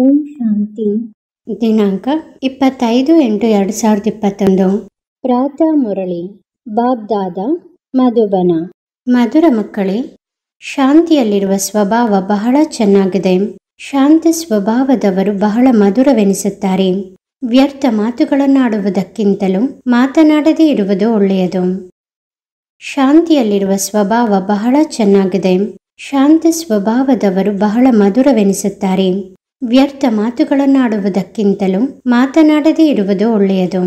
ಓಂ ಶಾಂತಿ ದಿನಾಂಕ ಇಪ್ಪತ್ತೈದು ಎಂಟು ಎರಡು ಸಾವಿರದ ಇಪ್ಪತ್ತೊಂದು ಪ್ರಾತಃ ಮುರಳಿ ಬಾಬ್ದಾದ ಮಧುಬನ ಮಧುರ ಮಕ್ಕಳೇ ಶಾಂತಿಯಲ್ಲಿರುವ ಸ್ವಭಾವ ಬಹಳ ಚೆನ್ನಾಗಿದೆ ಶಾಂತ ಸ್ವಭಾವದವರು ಬಹಳ ಮಧುರವೆನಿಸುತ್ತಾರೆ ವ್ಯರ್ಥ ಮಾತುಗಳನ್ನಾಡುವುದಕ್ಕಿಂತಲೂ ಮಾತನಾಡದೇ ಇರುವುದು ಒಳ್ಳೆಯದು ಶಾಂತಿಯಲ್ಲಿರುವ ಸ್ವಭಾವ ಬಹಳ ಚೆನ್ನಾಗಿದೆ ಶಾಂತ ಸ್ವಭಾವದವರು ಬಹಳ ಮಧುರವೆನಿಸುತ್ತಾರೆ ವ್ಯರ್ಥ ಮಾತುಗಳನ್ನಾಡುವುದಕ್ಕಿಂತಲೂ ಮಾತನಾಡದೇ ಇರುವುದು ಒಳ್ಳೆಯದು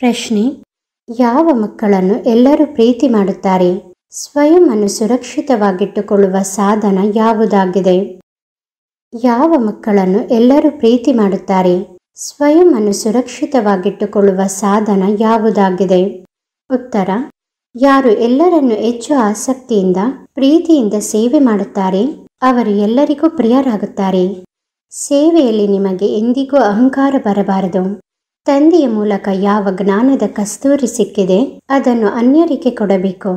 ಪ್ರಶ್ನೆ ಯಾವ ಮಕ್ಕಳನ್ನು ಎಲ್ಲರೂ ಪ್ರೀತಿ ಮಾಡುತ್ತಾರೆ ಸ್ವಯಂ ಅನ್ನು ಸುರಕ್ಷಿತವಾಗಿಟ್ಟುಕೊಳ್ಳುವ ಸಾಧನ ಯಾವುದಾಗಿದೆ ಯಾವ ಮಕ್ಕಳನ್ನು ಎಲ್ಲರೂ ಪ್ರೀತಿ ಮಾಡುತ್ತಾರೆ ಸ್ವಯಂ ಅನ್ನು ಸುರಕ್ಷಿತವಾಗಿಟ್ಟುಕೊಳ್ಳುವ ಸಾಧನ ಯಾವುದಾಗಿದೆ ಉತ್ತರ ಯಾರು ಎಲ್ಲರನ್ನು ಹೆಚ್ಚು ಆಸಕ್ತಿಯಿಂದ ಪ್ರೀತಿಯಿಂದ ಸೇವೆ ಮಾಡುತ್ತಾರೆ ಅವರು ಎಲ್ಲರಿಗೂ ಪ್ರಿಯರಾಗುತ್ತಾರೆ ಸೇವೆಯಲ್ಲಿ ನಿಮಗೆ ಎಂದಿಗೂ ಅಹಂಕಾರ ಬರಬಾರದು ತಂದೆಯ ಮೂಲಕ ಯಾವ ಜ್ಞಾನದ ಕಸ್ತೂರಿ ಸಿಕ್ಕಿದೆ ಅದನ್ನು ಅನ್ಯರಿಗೆ ಕೊಡಬೇಕು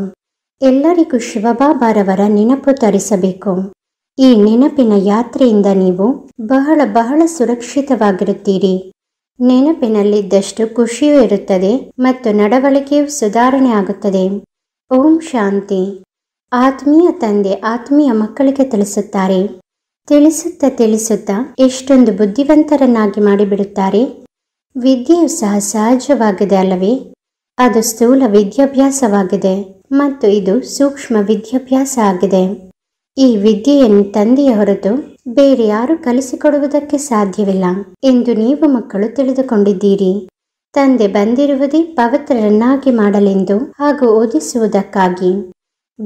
ಎಲ್ಲರಿಗೂ ಶಿವಬಾಬಾರವರ ನೆನಪು ತರಿಸಬೇಕು ಈ ನೆನಪಿನ ಯಾತ್ರೆಯಿಂದ ನೀವು ಬಹಳ ಬಹಳ ಸುರಕ್ಷಿತವಾಗಿರುತ್ತೀರಿ ನೆನಪಿನಲ್ಲಿದ್ದಷ್ಟು ಖುಷಿಯೂ ಇರುತ್ತದೆ ಮತ್ತು ನಡವಳಿಕೆಯೂ ಸುಧಾರಣೆ ಆಗುತ್ತದೆ ಓಂ ಶಾಂತಿ ಆತ್ಮೀಯ ತಂದೆ ಆತ್ಮೀಯ ಮಕ್ಕಳಿಗೆ ತಿಳಿಸುತ್ತಾರೆ ತಿಳಿಸುತ್ತಾ ತಿಳಿಸುತ್ತಾ ಎಷ್ಟೊಂದು ಬುದ್ಧಿವಂತರನ್ನಾಗಿ ಮಾಡಿಬಿಡುತ್ತಾರೆ ವಿದ್ಯೆಯು ಸಹ ಸಹಜವಾಗಿದೆ ಅಲ್ಲವೇ ಅದು ಸ್ಥೂಲ ವಿದ್ಯಾಭ್ಯಾಸವಾಗಿದೆ ಮತ್ತು ಇದು ಸೂಕ್ಷ್ಮ ವಿದ್ಯಾಭ್ಯಾಸ ಆಗಿದೆ ಈ ವಿದ್ಯೆಯನ್ನು ತಂದೆಯ ಹೊರತು ಬೇರೆ ಯಾರು ಕಲಿಸಿಕೊಡುವುದಕ್ಕೆ ಸಾಧ್ಯವಿಲ್ಲ ಎಂದು ನೀವು ಮಕ್ಕಳು ತಿಳಿದುಕೊಂಡಿದ್ದೀರಿ ತಂದೆ ಬಂದಿರುವುದೇ ಪವಿತ್ರರನ್ನಾಗಿ ಮಾಡಲೆಂದು ಹಾಗೂ ಓದಿಸುವುದಕ್ಕಾಗಿ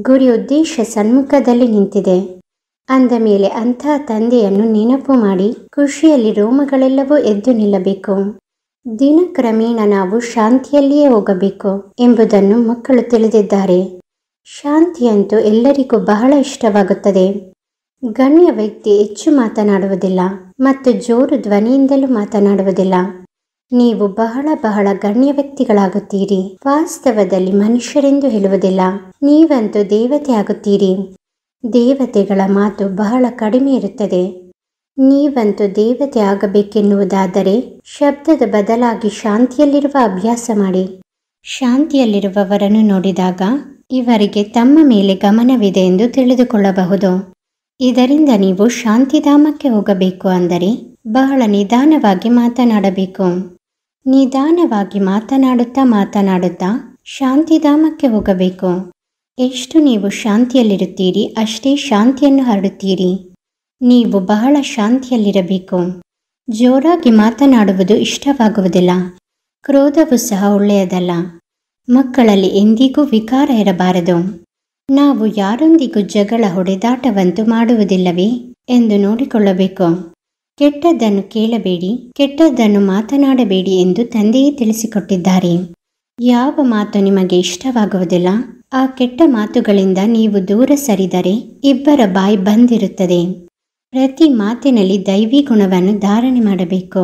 ಗುರಿ ಉದ್ದೇಶ ಸನ್ಮುಖದಲ್ಲಿ ನಿಂತಿದೆ ಅಂದ ಮೇಲೆ ಅಂಥ ತಂದೆಯನ್ನು ನೆನಪು ಮಾಡಿ ಖುಷಿಯಲ್ಲಿ ರೋಮಗಳೆಲ್ಲವೂ ಎದ್ದು ನಿಲ್ಲಬೇಕು ದಿನಕ್ರಮೇಣ ನಾವು ಶಾಂತಿಯಲ್ಲಿಯೇ ಹೋಗಬೇಕು ಎಂಬುದನ್ನು ಮಕ್ಕಳು ತಿಳಿದಿದ್ದಾರೆ ಶಾಂತಿಯಂತೂ ಎಲ್ಲರಿಗೂ ಬಹಳ ಇಷ್ಟವಾಗುತ್ತದೆ ಗಣ್ಯ ವ್ಯಕ್ತಿ ಹೆಚ್ಚು ಮಾತನಾಡುವುದಿಲ್ಲ ಮತ್ತು ಜೋರು ಧ್ವನಿಯಿಂದಲೂ ಮಾತನಾಡುವುದಿಲ್ಲ ನೀವು ಬಹಳ ಬಹಳ ಗಣ್ಯ ವ್ಯಕ್ತಿಗಳಾಗುತ್ತೀರಿ ವಾಸ್ತವದಲ್ಲಿ ಮನುಷ್ಯರೆಂದು ಹೇಳುವುದಿಲ್ಲ ನೀವಂತೂ ದೇವತೆ ಆಗುತ್ತೀರಿ ದೇವತೆಗಳ ಮಾತು ಬಹಳ ಕಡಿಮೆ ಇರುತ್ತದೆ ನೀವಂತೂ ದೇವತೆ ಆಗಬೇಕೆನ್ನುವುದಾದರೆ ಶಬ್ದದ ಬದಲಾಗಿ ಶಾಂತಿಯಲ್ಲಿರುವ ಅಭ್ಯಾಸ ಮಾಡಿ ಶಾಂತಿಯಲ್ಲಿರುವವರನ್ನು ನೋಡಿದಾಗ ಇವರಿಗೆ ತಮ್ಮ ಮೇಲೆ ಗಮನವಿದೆ ಎಂದು ತಿಳಿದುಕೊಳ್ಳಬಹುದು ಇದರಿಂದ ನೀವು ಶಾಂತಿಧಾಮಕ್ಕೆ ಹೋಗಬೇಕು ಅಂದರೆ ಬಹಳ ನಿಧಾನವಾಗಿ ಮಾತನಾಡಬೇಕು ನಿಧಾನವಾಗಿ ಮಾತನಾಡುತ್ತಾ ಮಾತನಾಡುತ್ತಾ ಶಾಂತಿಧಾಮಕ್ಕೆ ಹೋಗಬೇಕು ಎಷ್ಟು ನೀವು ಶಾಂತಿಯಲ್ಲಿರುತ್ತೀರಿ ಅಷ್ಟೇ ಶಾಂತಿಯನ್ನು ಹರಡುತ್ತೀರಿ ನೀವು ಬಹಳ ಶಾಂತಿಯಲ್ಲಿರಬೇಕು ಜೋರಾಗಿ ಮಾತನಾಡುವುದು ಇಷ್ಟವಾಗುವುದಿಲ್ಲ ಕ್ರೋಧವು ಸಹ ಒಳ್ಳೆಯದಲ್ಲ ಮಕ್ಕಳಲ್ಲಿ ಎಂದಿಗೂ ವಿಕಾರ ಇರಬಾರದು ನಾವು ಯಾರೊಂದಿಗೂ ಜಗಳ ಹೊಡೆದಾಟವಂತೂ ಮಾಡುವುದಿಲ್ಲವೇ ಎಂದು ನೋಡಿಕೊಳ್ಳಬೇಕು ಕೆಟ್ಟದ್ದನ್ನು ಕೇಳಬೇಡಿ ಕೆಟ್ಟದ್ದನ್ನು ಮಾತನಾಡಬೇಡಿ ಎಂದು ತಂದೆಯೇ ತಿಳಿಸಿಕೊಟ್ಟಿದ್ದಾರೆ ಯಾವ ಮಾತು ನಿಮಗೆ ಇಷ್ಟವಾಗುವುದಿಲ್ಲ ಆ ಕೆಟ್ಟ ಮಾತುಗಳಿಂದ ನೀವು ದೂರ ಸರಿದರೆ ಇಬ್ಬರ ಬಾಯಿ ಬಂದಿರುತ್ತದೆ ಪ್ರತಿ ಮಾತಿನಲ್ಲಿ ದೈವಿ ಗುಣವನ್ನು ಧಾರಣೆ ಮಾಡಬೇಕು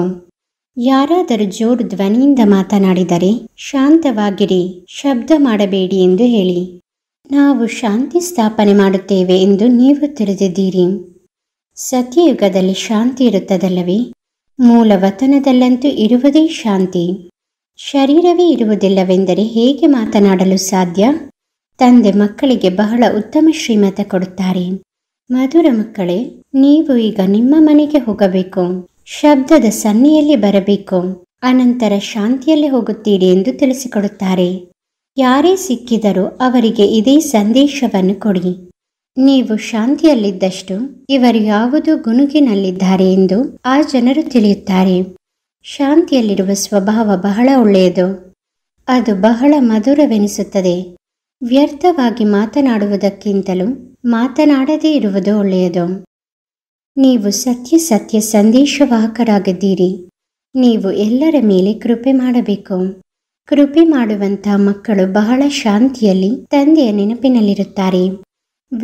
ಯಾರಾದರೂ ಜೋರು ಧ್ವನಿಯಿಂದ ಮಾತನಾಡಿದರೆ ಶಾಂತವಾಗಿರಿ ಶಬ್ದ ಮಾಡಬೇಡಿ ಎಂದು ಹೇಳಿ ನಾವು ಶಾಂತಿ ಸ್ಥಾಪನೆ ಮಾಡುತ್ತೇವೆ ಎಂದು ನೀವು ತಿಳಿದಿದ್ದೀರಿ ಸತ್ಯಯುಗದಲ್ಲಿ ಶಾಂತಿ ಇರುತ್ತದಲ್ಲವೇ ಮೂಲ ವತನದಲ್ಲಂತೂ ಇರುವುದೇ ಶಾಂತಿ ಶರೀರವೇ ಇರುವುದಿಲ್ಲವೆಂದರೆ ಹೇಗೆ ಮಾತನಾಡಲು ಸಾಧ್ಯ ತಂದೆ ಮಕ್ಕಳಿಗೆ ಬಹಳ ಉತ್ತಮ ಶ್ರೀಮತ ಕೊಡುತ್ತಾರೆ ಮಧುರ ಮಕ್ಕಳೇ ನೀವು ಈಗ ನಿಮ್ಮ ಮನೆಗೆ ಹೋಗಬೇಕು ಶಬ್ದದ ಸನ್ನೆಯಲ್ಲಿ ಬರಬೇಕು ಅನಂತರ ಶಾಂತಿಯಲ್ಲಿ ಹೋಗುತ್ತೀರಿ ಎಂದು ತಿಳಿಸಿಕೊಡುತ್ತಾರೆ ಯಾರೇ ಸಿಕ್ಕಿದರೂ ಅವರಿಗೆ ಇದೇ ಸಂದೇಶವನ್ನು ಕೊಡಿ ನೀವು ಶಾಂತಿಯಲ್ಲಿದ್ದಷ್ಟು ಇವರು ಯಾವುದು ಗುಣುಗಿನಲ್ಲಿದ್ದಾರೆ ಎಂದು ಆ ಜನರು ತಿಳಿಯುತ್ತಾರೆ ಶಾಂತಿಯಲ್ಲಿರುವ ಸ್ವಭಾವ ಬಹಳ ಒಳ್ಳೆಯದು ಅದು ಬಹಳ ಮಧುರವೆನಿಸುತ್ತದೆ ವ್ಯರ್ಥವಾಗಿ ಮಾತನಾಡುವುದಕ್ಕಿಂತಲೂ ಮಾತನಾಡದೇ ಇರುವುದು ಒಳ್ಳೆಯದು ನೀವು ಸತ್ಯ ಸತ್ಯ ಸಂದೇಶವಾಹಕರಾಗಿದ್ದೀರಿ ನೀವು ಎಲ್ಲರ ಮೇಲೆ ಕೃಪೆ ಮಾಡಬೇಕು ಕೃಪೆ ಮಾಡುವಂತಹ ಮಕ್ಕಳು ಬಹಳ ಶಾಂತಿಯಲ್ಲಿ ತಂದೆಯ ನೆನಪಿನಲ್ಲಿರುತ್ತಾರೆ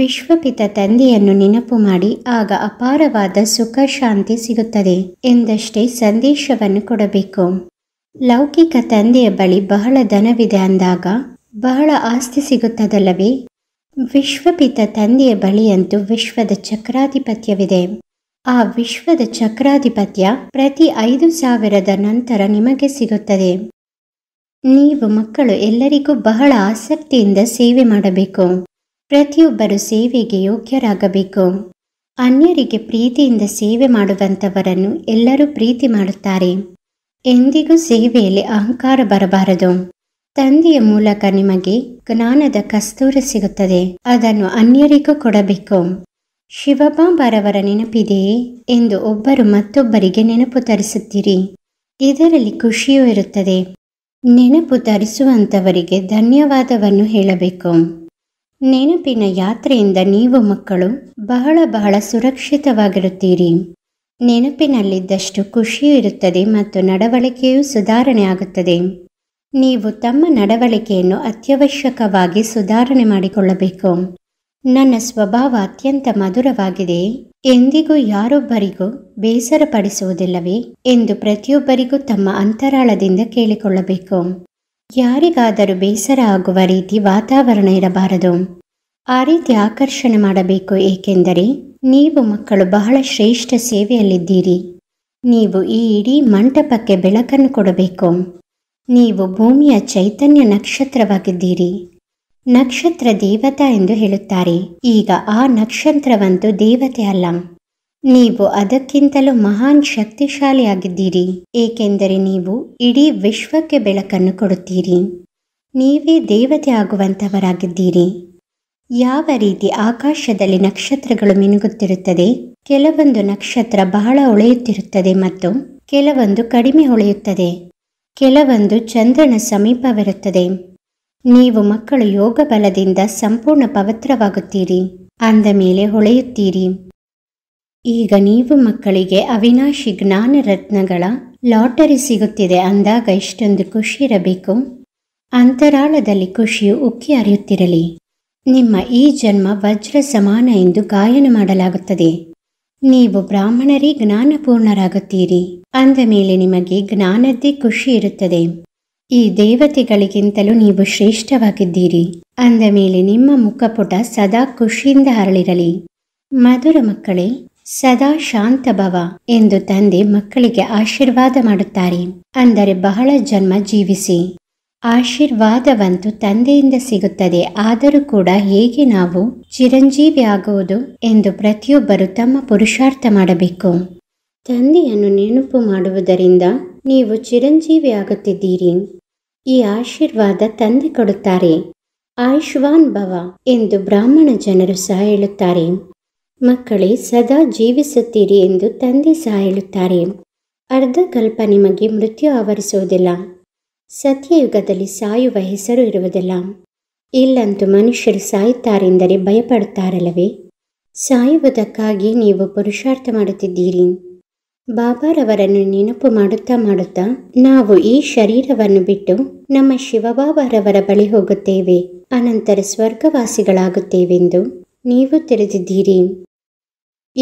ವಿಶ್ವಪಿತ ತಂದೆಯನ್ನು ನೆನಪು ಮಾಡಿ ಆಗ ಅಪಾರವಾದ ಸುಖ ಶಾಂತಿ ಸಿಗುತ್ತದೆ ಎಂದಷ್ಟೇ ಸಂದೇಶವನ್ನು ಕೊಡಬೇಕು ಲೌಕಿಕ ತಂದೆಯ ಬಳಿ ಬಹಳ ಧನವಿದೆ ಅಂದಾಗ ಬಹಳ ಆಸ್ತಿ ಸಿಗುತ್ತದಲ್ಲವೇ ವಿಶ್ವಪಿತ ತಂದೆಯ ಬಳಿಯಂತೂ ವಿಶ್ವದ ಚಕ್ರಾಧಿಪತ್ಯವಿದೆ ಆ ವಿಶ್ವದ ಚಕ್ರಾಧಿಪತ್ಯ ಪ್ರತಿ ಐದು ಸಾವಿರದ ನಂತರ ನಿಮಗೆ ಸಿಗುತ್ತದೆ ನೀವು ಮಕ್ಕಳು ಎಲ್ಲರಿಗೂ ಬಹಳ ಆಸಕ್ತಿಯಿಂದ ಸೇವೆ ಮಾಡಬೇಕು ಪ್ರತಿಯೊಬ್ಬರು ಸೇವೆಗೆ ಯೋಗ್ಯರಾಗಬೇಕು ಅನ್ಯರಿಗೆ ಪ್ರೀತಿಯಿಂದ ಸೇವೆ ಮಾಡುವಂಥವರನ್ನು ಎಲ್ಲರೂ ಪ್ರೀತಿ ಮಾಡುತ್ತಾರೆ ಎಂದಿಗೂ ಸೇವೆಯಲ್ಲಿ ಅಹಂಕಾರ ಬರಬಾರದು ತಂದೆಯ ಮೂಲಕ ನಿಮಗೆ ಜ್ಞಾನದ ಕಸ್ತೂರ ಸಿಗುತ್ತದೆ ಅದನ್ನು ಅನ್ಯರಿಗೂ ಕೊಡಬೇಕು ಶಿವಬಾಂಬರವರ ನೆನಪಿದೆಯೇ ಎಂದು ಒಬ್ಬರು ಮತ್ತೊಬ್ಬರಿಗೆ ನೆನಪು ತರಿಸುತ್ತೀರಿ ಇದರಲ್ಲಿ ಖುಷಿಯೂ ಇರುತ್ತದೆ ನೆನಪು ತರಿಸುವಂಥವರಿಗೆ ಧನ್ಯವಾದವನ್ನು ಹೇಳಬೇಕು ನೆನಪಿನ ಯಾತ್ರೆಯಿಂದ ನೀವು ಮಕ್ಕಳು ಬಹಳ ಬಹಳ ಸುರಕ್ಷಿತವಾಗಿರುತ್ತೀರಿ ನೆನಪಿನಲ್ಲಿದ್ದಷ್ಟು ಖುಷಿಯೂ ಇರುತ್ತದೆ ಮತ್ತು ನಡವಳಿಕೆಯೂ ಸುಧಾರಣೆ ಆಗುತ್ತದೆ ನೀವು ತಮ್ಮ ನಡವಳಿಕೆಯನ್ನು ಅತ್ಯವಶ್ಯಕವಾಗಿ ಸುಧಾರಣೆ ಮಾಡಿಕೊಳ್ಳಬೇಕು ನನ್ನ ಸ್ವಭಾವ ಅತ್ಯಂತ ಮಧುರವಾಗಿದೆ ಎಂದಿಗೂ ಯಾರೊಬ್ಬರಿಗೂ ಬೇಸರಪಡಿಸುವುದಿಲ್ಲವೇ ಎಂದು ಪ್ರತಿಯೊಬ್ಬರಿಗೂ ತಮ್ಮ ಅಂತರಾಳದಿಂದ ಕೇಳಿಕೊಳ್ಳಬೇಕು ಯಾರಿಗಾದರೂ ಬೇಸರ ಆಗುವ ರೀತಿ ವಾತಾವರಣ ಇರಬಾರದು ಆ ರೀತಿ ಆಕರ್ಷಣೆ ಮಾಡಬೇಕು ಏಕೆಂದರೆ ನೀವು ಮಕ್ಕಳು ಬಹಳ ಶ್ರೇಷ್ಠ ಸೇವೆಯಲ್ಲಿದ್ದೀರಿ ನೀವು ಈ ಇಡೀ ಮಂಟಪಕ್ಕೆ ಬೆಳಕನ್ನು ಕೊಡಬೇಕು ನೀವು ಭೂಮಿಯ ಚೈತನ್ಯ ನಕ್ಷತ್ರವಾಗಿದ್ದೀರಿ ನಕ್ಷತ್ರ ದೇವತಾ ಎಂದು ಹೇಳುತ್ತಾರೆ ಈಗ ಆ ನಕ್ಷತ್ರವಂತೂ ದೇವತೆ ಅಲ್ಲ ನೀವು ಅದಕ್ಕಿಂತಲೂ ಮಹಾನ್ ಶಕ್ತಿಶಾಲಿಯಾಗಿದ್ದೀರಿ ಏಕೆಂದರೆ ನೀವು ಇಡೀ ವಿಶ್ವಕ್ಕೆ ಬೆಳಕನ್ನು ಕೊಡುತ್ತೀರಿ ನೀವೇ ದೇವತೆ ಆಗುವಂಥವರಾಗಿದ್ದೀರಿ ಯಾವ ರೀತಿ ಆಕಾಶದಲ್ಲಿ ನಕ್ಷತ್ರಗಳು ಮಿನುಗುತ್ತಿರುತ್ತದೆ ಕೆಲವೊಂದು ನಕ್ಷತ್ರ ಬಹಳ ಉಳೆಯುತ್ತಿರುತ್ತದೆ ಮತ್ತು ಕೆಲವೊಂದು ಕಡಿಮೆ ಹೊಳೆಯುತ್ತದೆ ಕೆಲವೊಂದು ಚಂದ್ರನ ಸಮೀಪವಿರುತ್ತದೆ ನೀವು ಮಕ್ಕಳು ಯೋಗ ಬಲದಿಂದ ಸಂಪೂರ್ಣ ಪವಿತ್ರವಾಗುತ್ತೀರಿ ಅಂದ ಮೇಲೆ ಹೊಳೆಯುತ್ತೀರಿ ಈಗ ನೀವು ಮಕ್ಕಳಿಗೆ ಅವಿನಾಶಿ ಜ್ಞಾನ ರತ್ನಗಳ ಲಾಟರಿ ಸಿಗುತ್ತಿದೆ ಅಂದಾಗ ಇಷ್ಟೊಂದು ಖುಷಿ ಇರಬೇಕು ಅಂತರಾಳದಲ್ಲಿ ಖುಷಿಯು ಉಕ್ಕಿ ಅರಿಯುತ್ತಿರಲಿ ನಿಮ್ಮ ಈ ಜನ್ಮ ವಜ್ರ ಸಮಾನ ಎಂದು ಗಾಯನ ಮಾಡಲಾಗುತ್ತದೆ ನೀವು ಬ್ರಾಹ್ಮಣರೇ ಜ್ಞಾನಪೂರ್ಣರಾಗುತ್ತೀರಿ ಅಂದ ಮೇಲೆ ನಿಮಗೆ ಜ್ಞಾನದ್ದೇ ಖುಷಿ ಇರುತ್ತದೆ ಈ ದೇವತೆಗಳಿಗಿಂತಲೂ ನೀವು ಶ್ರೇಷ್ಠವಾಗಿದ್ದೀರಿ ಅಂದ ಮೇಲೆ ನಿಮ್ಮ ಮುಖಪುಟ ಸದಾ ಖುಷಿಯಿಂದ ಅರಳಿರಲಿ ಮಧುರ ಮಕ್ಕಳೇ ಸದಾ ಶಾಂತ ಭವ ಎಂದು ತಂದೆ ಮಕ್ಕಳಿಗೆ ಆಶೀರ್ವಾದ ಮಾಡುತ್ತಾರೆ ಅಂದರೆ ಬಹಳ ಜನ್ಮ ಜೀವಿಸಿ ಆಶೀರ್ವಾದವಂತೂ ತಂದೆಯಿಂದ ಸಿಗುತ್ತದೆ ಆದರೂ ಕೂಡ ಹೇಗೆ ನಾವು ಚಿರಂಜೀವಿ ಆಗುವುದು ಎಂದು ಪ್ರತಿಯೊಬ್ಬರು ತಮ್ಮ ಪುರುಷಾರ್ಥ ಮಾಡಬೇಕು ತಂದೆಯನ್ನು ನೆನಪು ಮಾಡುವುದರಿಂದ ನೀವು ಚಿರಂಜೀವಿ ಆಗುತ್ತಿದ್ದೀರಿ ಈ ಆಶೀರ್ವಾದ ತಂದೆ ಕೊಡುತ್ತಾರೆ ಆಯುಷ್ವಾನ್ ಭವ ಎಂದು ಬ್ರಾಹ್ಮಣ ಜನರು ಸಹ ಹೇಳುತ್ತಾರೆ ಮಕ್ಕಳೇ ಸದಾ ಜೀವಿಸುತ್ತೀರಿ ಎಂದು ತಂದೆ ಸಹ ಹೇಳುತ್ತಾರೆ ಅರ್ಧ ನಿಮಗೆ ಮೃತ್ಯು ಆವರಿಸುವುದಿಲ್ಲ ಸತ್ಯಯುಗದಲ್ಲಿ ಸಾಯುವ ಹೆಸರು ಇರುವುದಿಲ್ಲ ಇಲ್ಲಂತೂ ಮನುಷ್ಯರು ಸಾಯುತ್ತಾರೆಂದರೆ ಭಯಪಡುತ್ತಾರಲ್ಲವೇ ಸಾಯುವುದಕ್ಕಾಗಿ ನೀವು ಪುರುಷಾರ್ಥ ಮಾಡುತ್ತಿದ್ದೀರಿ ಬಾಬಾರವರನ್ನು ನೆನಪು ಮಾಡುತ್ತಾ ಮಾಡುತ್ತಾ ನಾವು ಈ ಶರೀರವನ್ನು ಬಿಟ್ಟು ನಮ್ಮ ಶಿವಬಾಬಾರವರ ಬಳಿ ಹೋಗುತ್ತೇವೆ ಅನಂತರ ಸ್ವರ್ಗವಾಸಿಗಳಾಗುತ್ತೇವೆಂದು ನೀವು ತೆರೆದಿದ್ದೀರಿ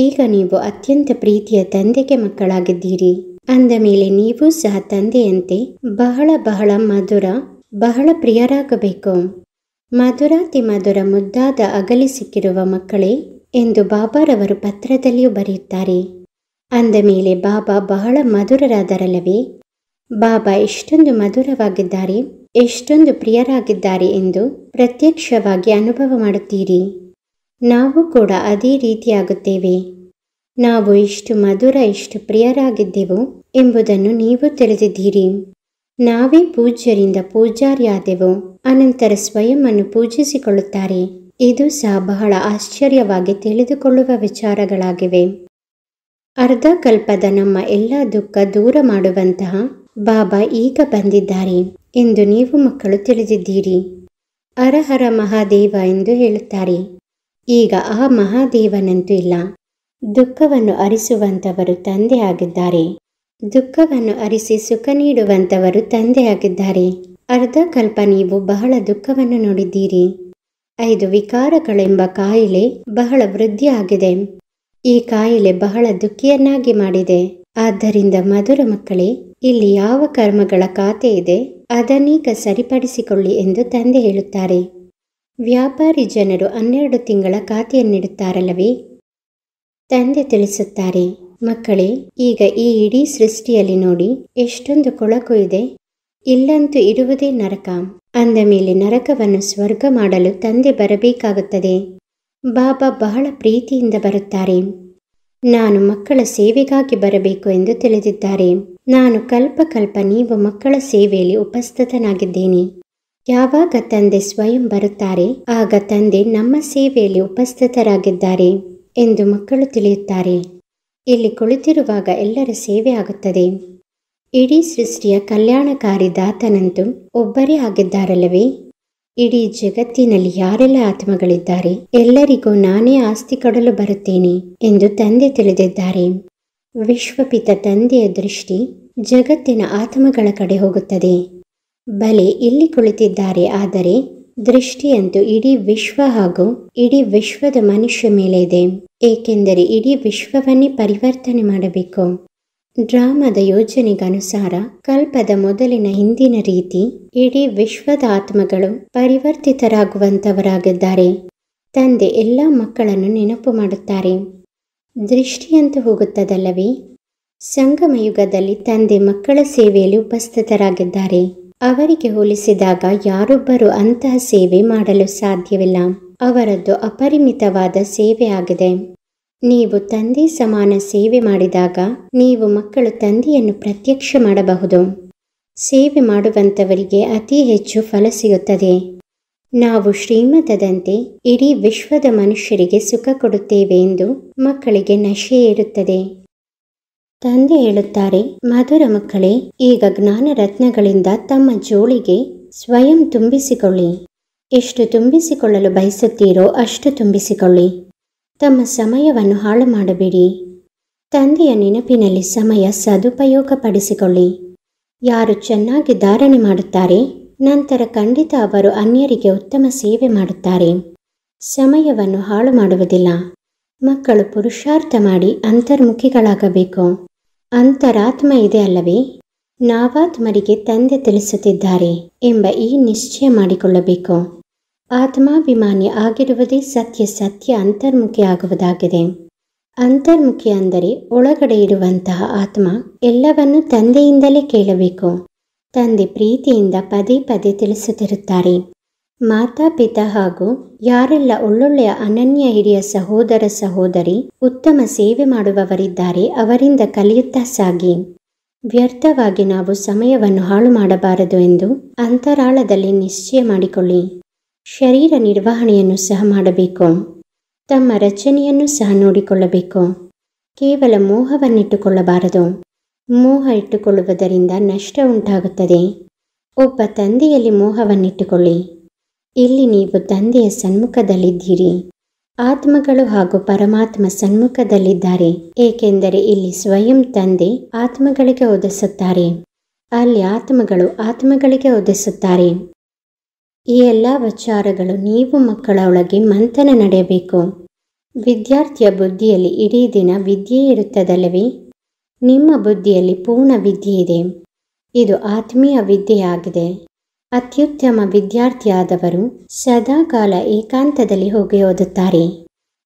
ಈಗ ನೀವು ಅತ್ಯಂತ ಪ್ರೀತಿಯ ತಂದೆಗೆ ಮಕ್ಕಳಾಗಿದ್ದೀರಿ ಅಂದ ಮೇಲೆ ನೀವು ಸಹ ತಂದೆಯಂತೆ ಬಹಳ ಬಹಳ ಮಧುರ ಬಹಳ ಪ್ರಿಯರಾಗಬೇಕು ಮಧುರಾತಿ ಮಧುರ ಮುದ್ದಾದ ಅಗಲಿ ಸಿಕ್ಕಿರುವ ಮಕ್ಕಳೇ ಎಂದು ಬಾಬಾರವರು ಪತ್ರದಲ್ಲಿಯೂ ಬರೆಯುತ್ತಾರೆ ಅಂದ ಮೇಲೆ ಬಾಬಾ ಬಹಳ ಮಧುರರಾದರಲ್ಲವೇ ಬಾಬಾ ಎಷ್ಟೊಂದು ಮಧುರವಾಗಿದ್ದಾರೆ ಎಷ್ಟೊಂದು ಪ್ರಿಯರಾಗಿದ್ದಾರೆ ಎಂದು ಪ್ರತ್ಯಕ್ಷವಾಗಿ ಅನುಭವ ಮಾಡುತ್ತೀರಿ ನಾವು ಕೂಡ ಅದೇ ರೀತಿಯಾಗುತ್ತೇವೆ ನಾವು ಇಷ್ಟು ಮಧುರ ಇಷ್ಟು ಪ್ರಿಯರಾಗಿದ್ದೆವು ಎಂಬುದನ್ನು ನೀವು ತಿಳಿದಿದ್ದೀರಿ ನಾವೇ ಪೂಜ್ಯರಿಂದ ಪೂಜಾರಿಯಾದೆವು ಅನಂತರ ಅನ್ನು ಪೂಜಿಸಿಕೊಳ್ಳುತ್ತಾರೆ ಇದು ಸಹ ಬಹಳ ಆಶ್ಚರ್ಯವಾಗಿ ತಿಳಿದುಕೊಳ್ಳುವ ವಿಚಾರಗಳಾಗಿವೆ ಅರ್ಧಕಲ್ಪದ ನಮ್ಮ ಎಲ್ಲ ದುಃಖ ದೂರ ಮಾಡುವಂತಹ ಬಾಬಾ ಈಗ ಬಂದಿದ್ದಾರೆ ಎಂದು ನೀವು ಮಕ್ಕಳು ತಿಳಿದಿದ್ದೀರಿ ಅರಹರ ಮಹಾದೇವ ಎಂದು ಹೇಳುತ್ತಾರೆ ಈಗ ಆ ಮಹಾದೇವನಂತೂ ಇಲ್ಲ ದುಃಖವನ್ನು ಅರಿಸುವಂಥವರು ಆಗಿದ್ದಾರೆ ದುಃಖವನ್ನು ಅರಿಸಿ ಸುಖ ನೀಡುವಂಥವರು ತಂದೆಯಾಗಿದ್ದಾರೆ ಅರ್ಧ ಕಲ್ಪ ನೀವು ಬಹಳ ದುಃಖವನ್ನು ನೋಡಿದ್ದೀರಿ ಐದು ವಿಕಾರಗಳೆಂಬ ಕಾಯಿಲೆ ಬಹಳ ವೃದ್ಧಿಯಾಗಿದೆ ಈ ಕಾಯಿಲೆ ಬಹಳ ದುಃಖಿಯನ್ನಾಗಿ ಮಾಡಿದೆ ಆದ್ದರಿಂದ ಮಧುರ ಮಕ್ಕಳೇ ಇಲ್ಲಿ ಯಾವ ಕರ್ಮಗಳ ಖಾತೆ ಇದೆ ಅದನ್ನೀಗ ಸರಿಪಡಿಸಿಕೊಳ್ಳಿ ಎಂದು ತಂದೆ ಹೇಳುತ್ತಾರೆ ವ್ಯಾಪಾರಿ ಜನರು ಹನ್ನೆರಡು ತಿಂಗಳ ಖಾತೆಯನ್ನಿಡುತ್ತಾರಲ್ಲವೇ ತಂದೆ ತಿಳಿಸುತ್ತಾರೆ ಮಕ್ಕಳೇ ಈಗ ಈ ಇಡೀ ಸೃಷ್ಟಿಯಲ್ಲಿ ನೋಡಿ ಎಷ್ಟೊಂದು ಕೊಳಕು ಇದೆ ಇಲ್ಲಂತೂ ಇರುವುದೇ ನರಕ ಅಂದ ಮೇಲೆ ನರಕವನ್ನು ಸ್ವರ್ಗ ಮಾಡಲು ತಂದೆ ಬರಬೇಕಾಗುತ್ತದೆ ಬಾಬಾ ಬಹಳ ಪ್ರೀತಿಯಿಂದ ಬರುತ್ತಾರೆ ನಾನು ಮಕ್ಕಳ ಸೇವೆಗಾಗಿ ಬರಬೇಕು ಎಂದು ತಿಳಿದಿದ್ದಾರೆ ನಾನು ಕಲ್ಪ ಕಲ್ಪ ನೀವು ಮಕ್ಕಳ ಸೇವೆಯಲ್ಲಿ ಉಪಸ್ಥಿತನಾಗಿದ್ದೇನೆ ಯಾವಾಗ ತಂದೆ ಸ್ವಯಂ ಬರುತ್ತಾರೆ ಆಗ ತಂದೆ ನಮ್ಮ ಸೇವೆಯಲ್ಲಿ ಉಪಸ್ಥಿತರಾಗಿದ್ದಾರೆ ಎಂದು ಮಕ್ಕಳು ತಿಳಿಯುತ್ತಾರೆ ಇಲ್ಲಿ ಕುಳಿತಿರುವಾಗ ಎಲ್ಲರ ಸೇವೆ ಆಗುತ್ತದೆ ಇಡೀ ಸೃಷ್ಟಿಯ ಕಲ್ಯಾಣಕಾರಿ ದಾತನಂತೂ ಒಬ್ಬರೇ ಆಗಿದ್ದಾರಲ್ಲವೇ ಇಡೀ ಜಗತ್ತಿನಲ್ಲಿ ಯಾರೆಲ್ಲ ಆತ್ಮಗಳಿದ್ದಾರೆ ಎಲ್ಲರಿಗೂ ನಾನೇ ಆಸ್ತಿ ಕೊಡಲು ಬರುತ್ತೇನೆ ಎಂದು ತಂದೆ ತಿಳಿದಿದ್ದಾರೆ ವಿಶ್ವಪಿತ ತಂದೆಯ ದೃಷ್ಟಿ ಜಗತ್ತಿನ ಆತ್ಮಗಳ ಕಡೆ ಹೋಗುತ್ತದೆ ಬಲೆ ಇಲ್ಲಿ ಕುಳಿತಿದ್ದಾರೆ ಆದರೆ ದೃಷ್ಟಿಯಂತೂ ಇಡೀ ವಿಶ್ವ ಹಾಗೂ ಇಡೀ ವಿಶ್ವದ ಮನುಷ್ಯ ಮೇಲೆ ಇದೆ ಏಕೆಂದರೆ ಇಡೀ ವಿಶ್ವವನ್ನೇ ಪರಿವರ್ತನೆ ಮಾಡಬೇಕು ಡ್ರಾಮದ ಯೋಜನೆಗನುಸಾರ ಕಲ್ಪದ ಮೊದಲಿನ ಹಿಂದಿನ ರೀತಿ ಇಡೀ ವಿಶ್ವದ ಆತ್ಮಗಳು ಪರಿವರ್ತಿತರಾಗುವಂತವರಾಗಿದ್ದಾರೆ ತಂದೆ ಎಲ್ಲ ಮಕ್ಕಳನ್ನು ನೆನಪು ಮಾಡುತ್ತಾರೆ ದೃಷ್ಟಿಯಂತೂ ಹೋಗುತ್ತದಲ್ಲವೇ ಸಂಗಮ ಯುಗದಲ್ಲಿ ತಂದೆ ಮಕ್ಕಳ ಸೇವೆಯಲ್ಲಿ ಉಪಸ್ಥಿತರಾಗಿದ್ದಾರೆ ಅವರಿಗೆ ಹೋಲಿಸಿದಾಗ ಯಾರೊಬ್ಬರು ಅಂತಹ ಸೇವೆ ಮಾಡಲು ಸಾಧ್ಯವಿಲ್ಲ ಅವರದ್ದು ಅಪರಿಮಿತವಾದ ಸೇವೆಯಾಗಿದೆ ನೀವು ತಂದೆ ಸಮಾನ ಸೇವೆ ಮಾಡಿದಾಗ ನೀವು ಮಕ್ಕಳು ತಂದೆಯನ್ನು ಪ್ರತ್ಯಕ್ಷ ಮಾಡಬಹುದು ಸೇವೆ ಮಾಡುವಂಥವರಿಗೆ ಅತಿ ಹೆಚ್ಚು ಫಲ ಸಿಗುತ್ತದೆ ನಾವು ಶ್ರೀಮತದಂತೆ ಇಡೀ ವಿಶ್ವದ ಮನುಷ್ಯರಿಗೆ ಸುಖ ಕೊಡುತ್ತೇವೆ ಎಂದು ಮಕ್ಕಳಿಗೆ ನಶೆ ಇರುತ್ತದೆ ತಂದೆ ಹೇಳುತ್ತಾರೆ ಮಧುರ ಮಕ್ಕಳೇ ಈಗ ಜ್ಞಾನ ರತ್ನಗಳಿಂದ ತಮ್ಮ ಜೋಳಿಗೆ ಸ್ವಯಂ ತುಂಬಿಸಿಕೊಳ್ಳಿ ಎಷ್ಟು ತುಂಬಿಸಿಕೊಳ್ಳಲು ಬಯಸುತ್ತೀರೋ ಅಷ್ಟು ತುಂಬಿಸಿಕೊಳ್ಳಿ ತಮ್ಮ ಸಮಯವನ್ನು ಹಾಳು ಮಾಡಬೇಡಿ ತಂದೆಯ ನೆನಪಿನಲ್ಲಿ ಸಮಯ ಸದುಪಯೋಗಪಡಿಸಿಕೊಳ್ಳಿ ಯಾರು ಚೆನ್ನಾಗಿ ಧಾರಣೆ ಮಾಡುತ್ತಾರೆ ನಂತರ ಖಂಡಿತ ಅವರು ಅನ್ಯರಿಗೆ ಉತ್ತಮ ಸೇವೆ ಮಾಡುತ್ತಾರೆ ಸಮಯವನ್ನು ಹಾಳು ಮಾಡುವುದಿಲ್ಲ ಮಕ್ಕಳು ಪುರುಷಾರ್ಥ ಮಾಡಿ ಅಂತರ್ಮುಖಿಗಳಾಗಬೇಕು ಅಂತರಾತ್ಮ ಇದೆ ಅಲ್ಲವೇ ನಾವಾತ್ಮರಿಗೆ ತಂದೆ ತಿಳಿಸುತ್ತಿದ್ದಾರೆ ಎಂಬ ಈ ನಿಶ್ಚಯ ಮಾಡಿಕೊಳ್ಳಬೇಕು ಆತ್ಮಾಭಿಮಾನಿ ಆಗಿರುವುದೇ ಸತ್ಯ ಸತ್ಯ ಅಂತರ್ಮುಖಿ ಆಗುವುದಾಗಿದೆ ಅಂತರ್ಮುಖಿ ಅಂದರೆ ಒಳಗಡೆ ಇರುವಂತಹ ಆತ್ಮ ಎಲ್ಲವನ್ನೂ ತಂದೆಯಿಂದಲೇ ಕೇಳಬೇಕು ತಂದೆ ಪ್ರೀತಿಯಿಂದ ಪದೇ ಪದೇ ತಿಳಿಸುತ್ತಿರುತ್ತಾರೆ ಮಾತಾಪಿತಾ ಹಾಗೂ ಯಾರೆಲ್ಲ ಒಳ್ಳೊಳ್ಳೆಯ ಅನನ್ಯ ಹಿರಿಯ ಸಹೋದರ ಸಹೋದರಿ ಉತ್ತಮ ಸೇವೆ ಮಾಡುವವರಿದ್ದಾರೆ ಅವರಿಂದ ಕಲಿಯುತ್ತಾ ಸಾಗಿ ವ್ಯರ್ಥವಾಗಿ ನಾವು ಸಮಯವನ್ನು ಹಾಳು ಮಾಡಬಾರದು ಎಂದು ಅಂತರಾಳದಲ್ಲಿ ನಿಶ್ಚಯ ಮಾಡಿಕೊಳ್ಳಿ ಶರೀರ ನಿರ್ವಹಣೆಯನ್ನು ಸಹ ಮಾಡಬೇಕು ತಮ್ಮ ರಚನೆಯನ್ನು ಸಹ ನೋಡಿಕೊಳ್ಳಬೇಕು ಕೇವಲ ಮೋಹವನ್ನಿಟ್ಟುಕೊಳ್ಳಬಾರದು ಮೋಹ ಇಟ್ಟುಕೊಳ್ಳುವುದರಿಂದ ನಷ್ಟ ಉಂಟಾಗುತ್ತದೆ ಒಬ್ಬ ತಂದೆಯಲ್ಲಿ ಮೋಹವನ್ನಿಟ್ಟುಕೊಳ್ಳಿ ಇಲ್ಲಿ ನೀವು ತಂದೆಯ ಸನ್ಮುಖದಲ್ಲಿದ್ದೀರಿ ಆತ್ಮಗಳು ಹಾಗೂ ಪರಮಾತ್ಮ ಸನ್ಮುಖದಲ್ಲಿದ್ದಾರೆ ಏಕೆಂದರೆ ಇಲ್ಲಿ ಸ್ವಯಂ ತಂದೆ ಆತ್ಮಗಳಿಗೆ ಒದಿಸುತ್ತಾರೆ ಅಲ್ಲಿ ಆತ್ಮಗಳು ಆತ್ಮಗಳಿಗೆ ಒದಿಸುತ್ತಾರೆ ಈ ಎಲ್ಲ ವಿಚಾರಗಳು ನೀವು ಮಕ್ಕಳೊಳಗೆ ಮಂಥನ ನಡೆಯಬೇಕು ವಿದ್ಯಾರ್ಥಿಯ ಬುದ್ಧಿಯಲ್ಲಿ ಇಡೀ ದಿನ ವಿದ್ಯೆ ಇರುತ್ತದಲ್ಲವೇ ನಿಮ್ಮ ಬುದ್ಧಿಯಲ್ಲಿ ಪೂರ್ಣ ವಿದ್ಯೆ ಇದೆ ಇದು ಆತ್ಮೀಯ ವಿದ್ಯೆಯಾಗಿದೆ ಅತ್ಯುತ್ತಮ ವಿದ್ಯಾರ್ಥಿಯಾದವರು ಸದಾಕಾಲ ಏಕಾಂತದಲ್ಲಿ ಹೋಗಿ ಓದುತ್ತಾರೆ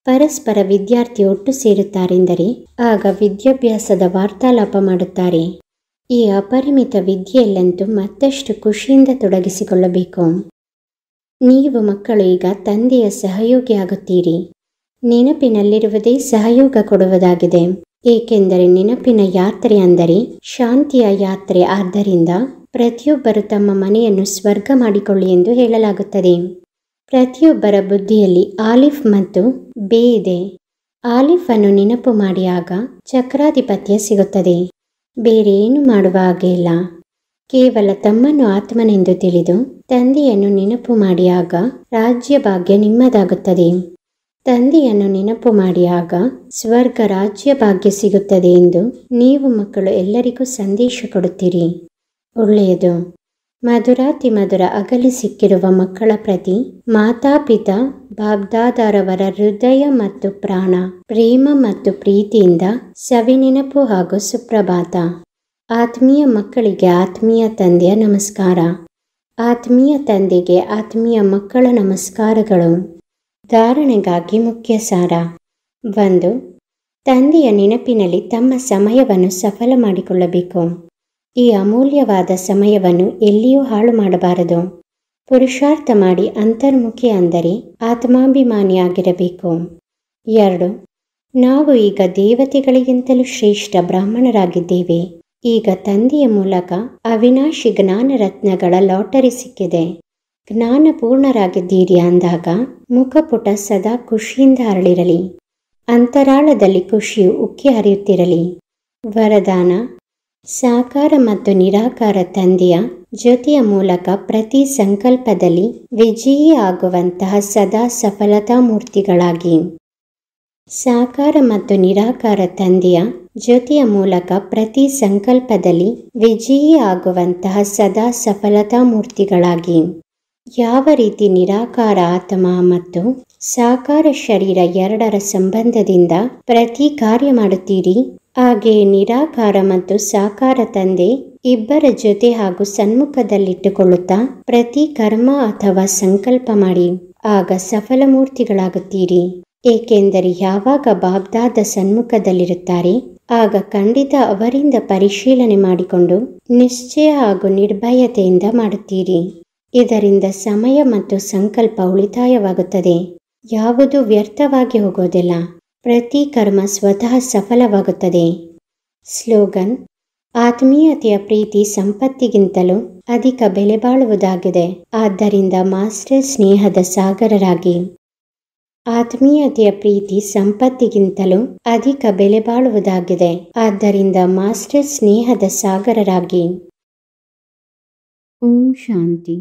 ಪರಸ್ಪರ ವಿದ್ಯಾರ್ಥಿ ಒಟ್ಟು ಸೇರುತ್ತಾರೆಂದರೆ ಆಗ ವಿದ್ಯಾಭ್ಯಾಸದ ವಾರ್ತಾಲಾಪ ಮಾಡುತ್ತಾರೆ ಈ ಅಪರಿಮಿತ ವಿದ್ಯೆಯಲ್ಲಂತೂ ಮತ್ತಷ್ಟು ಖುಷಿಯಿಂದ ತೊಡಗಿಸಿಕೊಳ್ಳಬೇಕು ನೀವು ಮಕ್ಕಳು ಈಗ ತಂದೆಯ ಸಹಯೋಗಿಯಾಗುತ್ತೀರಿ ನೆನಪಿನಲ್ಲಿರುವುದೇ ಸಹಯೋಗ ಕೊಡುವುದಾಗಿದೆ ಏಕೆಂದರೆ ನೆನಪಿನ ಯಾತ್ರೆ ಅಂದರೆ ಶಾಂತಿಯ ಯಾತ್ರೆ ಆದ್ದರಿಂದ ಪ್ರತಿಯೊಬ್ಬರು ತಮ್ಮ ಮನೆಯನ್ನು ಸ್ವರ್ಗ ಮಾಡಿಕೊಳ್ಳಿ ಎಂದು ಹೇಳಲಾಗುತ್ತದೆ ಪ್ರತಿಯೊಬ್ಬರ ಬುದ್ಧಿಯಲ್ಲಿ ಆಲಿಫ್ ಮತ್ತು ಬೇ ಇದೆ ಆಲಿಫ್ ಅನ್ನು ನೆನಪು ಮಾಡಿದಾಗ ಚಕ್ರಾಧಿಪತ್ಯ ಸಿಗುತ್ತದೆ ಬೇರೆ ಏನು ಮಾಡುವ ಇಲ್ಲ ಕೇವಲ ತಮ್ಮನ್ನು ಆತ್ಮನೆಂದು ತಿಳಿದು ತಂದೆಯನ್ನು ನೆನಪು ಮಾಡಿಯಾಗ ರಾಜ್ಯ ಭಾಗ್ಯ ನಿಮ್ಮದಾಗುತ್ತದೆ ತಂದೆಯನ್ನು ನೆನಪು ಮಾಡಿಯಾಗ ಸ್ವರ್ಗ ರಾಜ್ಯ ಭಾಗ್ಯ ಸಿಗುತ್ತದೆ ಎಂದು ನೀವು ಮಕ್ಕಳು ಎಲ್ಲರಿಗೂ ಸಂದೇಶ ಕೊಡುತ್ತೀರಿ ಒಳ್ಳೆಯದು ಮಧುರಾತಿ ಮಧುರ ಅಗಲಿ ಸಿಕ್ಕಿರುವ ಮಕ್ಕಳ ಪ್ರತಿ ಮಾತಾಪಿತ ಬಾಬ್ದಾದಾರವರ ಹೃದಯ ಮತ್ತು ಪ್ರಾಣ ಪ್ರೇಮ ಮತ್ತು ಪ್ರೀತಿಯಿಂದ ಸವಿನೆನಪು ಹಾಗೂ ಸುಪ್ರಭಾತ ಆತ್ಮೀಯ ಮಕ್ಕಳಿಗೆ ಆತ್ಮೀಯ ತಂದೆಯ ನಮಸ್ಕಾರ ಆತ್ಮೀಯ ತಂದೆಗೆ ಆತ್ಮೀಯ ಮಕ್ಕಳ ನಮಸ್ಕಾರಗಳು ಧಾರಣೆಗಾಗಿ ಮುಖ್ಯ ಸಾರ ಒಂದು ತಂದೆಯ ನೆನಪಿನಲ್ಲಿ ತಮ್ಮ ಸಮಯವನ್ನು ಸಫಲ ಮಾಡಿಕೊಳ್ಳಬೇಕು ಈ ಅಮೂಲ್ಯವಾದ ಸಮಯವನ್ನು ಎಲ್ಲಿಯೂ ಹಾಳು ಮಾಡಬಾರದು ಪುರುಷಾರ್ಥ ಮಾಡಿ ಅಂತರ್ಮುಖಿ ಅಂದರೆ ಆತ್ಮಾಭಿಮಾನಿಯಾಗಿರಬೇಕು ಎರಡು ನಾವು ಈಗ ದೇವತೆಗಳಿಗಿಂತಲೂ ಶ್ರೇಷ್ಠ ಬ್ರಾಹ್ಮಣರಾಗಿದ್ದೇವೆ ಈಗ ತಂದೆಯ ಮೂಲಕ ಅವಿನಾಶಿ ಜ್ಞಾನ ರತ್ನಗಳ ಲಾಟರಿ ಸಿಕ್ಕಿದೆ ಜ್ಞಾನ ಪೂರ್ಣರಾಗಿದ್ದೀರಿ ಅಂದಾಗ ಮುಖಪುಟ ಸದಾ ಖುಷಿಯಿಂದ ಅರಳಿರಲಿ ಅಂತರಾಳದಲ್ಲಿ ಖುಷಿಯು ಉಕ್ಕಿ ಹರಿಯುತ್ತಿರಲಿ ವರದಾನ ಸಾಕಾರ ಮತ್ತು ನಿರಾಕಾರ ತಂದೆಯ ಜೊತೆಯ ಮೂಲಕ ಪ್ರತಿ ಸಂಕಲ್ಪದಲ್ಲಿ ವಿಜಯಿ ಆಗುವಂತಹ ಸದಾ ಸಫಲತಾ ಮೂರ್ತಿಗಳಾಗಿ ಸಾಕಾರ ಮತ್ತು ನಿರಾಕಾರ ತಂದೆಯ ಜೊತೆಯ ಮೂಲಕ ಪ್ರತಿ ಸಂಕಲ್ಪದಲ್ಲಿ ವಿಜಯಿ ಆಗುವಂತಹ ಸದಾ ಸಫಲತಾ ಮೂರ್ತಿಗಳಾಗಿ ಯಾವ ರೀತಿ ನಿರಾಕಾರ ಆತ್ಮ ಮತ್ತು ಸಾಕಾರ ಶರೀರ ಎರಡರ ಸಂಬಂಧದಿಂದ ಪ್ರತಿ ಕಾರ್ಯ ಮಾಡುತ್ತೀರಿ ಹಾಗೆ ನಿರಾಕಾರ ಮತ್ತು ಸಾಕಾರ ತಂದೆ ಇಬ್ಬರ ಜೊತೆ ಹಾಗೂ ಸನ್ಮುಖದಲ್ಲಿಟ್ಟುಕೊಳ್ಳುತ್ತಾ ಪ್ರತಿ ಕರ್ಮ ಅಥವಾ ಸಂಕಲ್ಪ ಮಾಡಿ ಆಗ ಸಫಲ ಮೂರ್ತಿಗಳಾಗುತ್ತೀರಿ ಏಕೆಂದರೆ ಯಾವಾಗ ಬಾಬ್ದಾದ ಸನ್ಮುಖದಲ್ಲಿರುತ್ತಾರೆ ಆಗ ಖಂಡಿತ ಅವರಿಂದ ಪರಿಶೀಲನೆ ಮಾಡಿಕೊಂಡು ನಿಶ್ಚಯ ಹಾಗೂ ನಿರ್ಭಯತೆಯಿಂದ ಮಾಡುತ್ತೀರಿ ಇದರಿಂದ ಸಮಯ ಮತ್ತು ಸಂಕಲ್ಪ ಉಳಿತಾಯವಾಗುತ್ತದೆ ಯಾವುದು ವ್ಯರ್ಥವಾಗಿ ಹೋಗೋದಿಲ್ಲ ಪ್ರತಿ ಕರ್ಮ ಸ್ವತಃ ಸಫಲವಾಗುತ್ತದೆ ಸ್ಲೋಗನ್ ಆತ್ಮೀಯತೆಯ ಪ್ರೀತಿ ಸಂಪತ್ತಿಗಿಂತಲೂ ಅಧಿಕ ಬೆಲೆ ಬಾಳುವುದಾಗಿದೆ ಆದ್ದರಿಂದ ಮಾಸ್ಟರ್ ಸ್ನೇಹದ ಸಾಗರರಾಗಿ ಆತ್ಮೀಯತೆಯ ಪ್ರೀತಿ ಸಂಪತ್ತಿಗಿಂತಲೂ ಅಧಿಕ ಬೆಲೆ ಬಾಳುವುದಾಗಿದೆ ಆದ್ದರಿಂದ ಮಾಸ್ಟರ್ ಸ್ನೇಹದ ಸಾಗರರಾಗಿ ಓಂ ಶಾಂತಿ